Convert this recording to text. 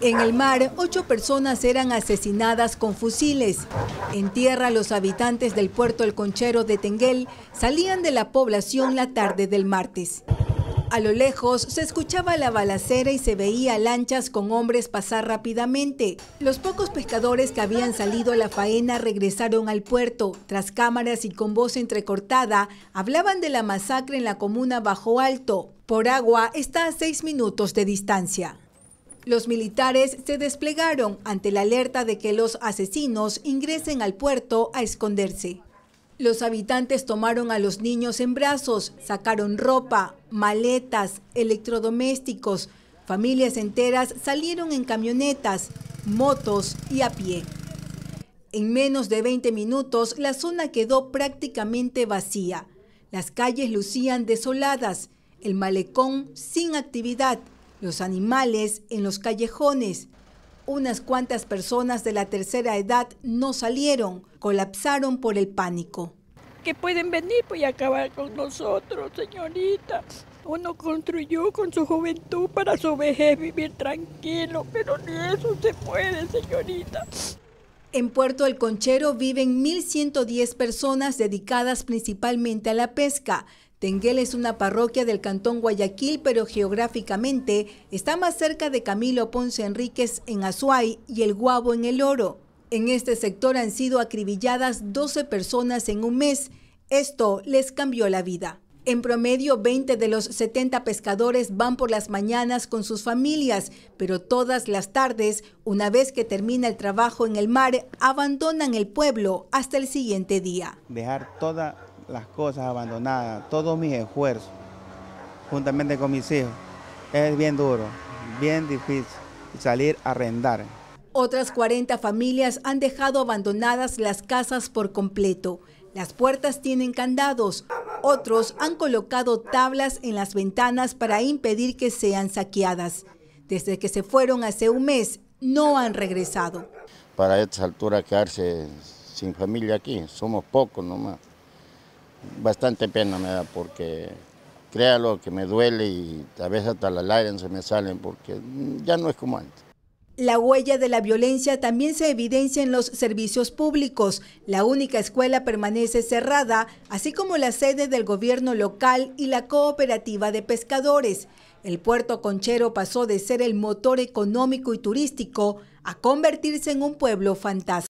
En el mar, ocho personas eran asesinadas con fusiles. En tierra, los habitantes del puerto El Conchero de Tenguel salían de la población la tarde del martes. A lo lejos se escuchaba la balacera y se veía lanchas con hombres pasar rápidamente. Los pocos pescadores que habían salido a la faena regresaron al puerto. Tras cámaras y con voz entrecortada, hablaban de la masacre en la comuna Bajo Alto por agua está a seis minutos de distancia. Los militares se desplegaron ante la alerta de que los asesinos ingresen al puerto a esconderse. Los habitantes tomaron a los niños en brazos, sacaron ropa, maletas, electrodomésticos. Familias enteras salieron en camionetas, motos y a pie. En menos de 20 minutos la zona quedó prácticamente vacía. Las calles lucían desoladas el malecón sin actividad, los animales en los callejones. Unas cuantas personas de la tercera edad no salieron, colapsaron por el pánico. Que pueden venir pues, y acabar con nosotros, señorita. Uno construyó con su juventud para su vejez vivir tranquilo, pero ni eso se puede, señorita. En Puerto El Conchero viven 1.110 personas dedicadas principalmente a la pesca. Tenguel es una parroquia del cantón Guayaquil, pero geográficamente está más cerca de Camilo Ponce Enríquez en Azuay y El Guabo en El Oro. En este sector han sido acribilladas 12 personas en un mes. Esto les cambió la vida. En promedio, 20 de los 70 pescadores van por las mañanas con sus familias, pero todas las tardes, una vez que termina el trabajo en el mar, abandonan el pueblo hasta el siguiente día. Dejar todas las cosas abandonadas, todos mis esfuerzos, juntamente con mis hijos, es bien duro, bien difícil salir a arrendar. Otras 40 familias han dejado abandonadas las casas por completo. Las puertas tienen candados, otros han colocado tablas en las ventanas para impedir que sean saqueadas. Desde que se fueron hace un mes, no han regresado. Para esta altura quedarse sin familia aquí, somos pocos nomás. Bastante pena me da porque créalo que me duele y a veces hasta las lágrimas se me salen porque ya no es como antes. La huella de la violencia también se evidencia en los servicios públicos. La única escuela permanece cerrada, así como la sede del gobierno local y la cooperativa de pescadores. El puerto conchero pasó de ser el motor económico y turístico a convertirse en un pueblo fantástico.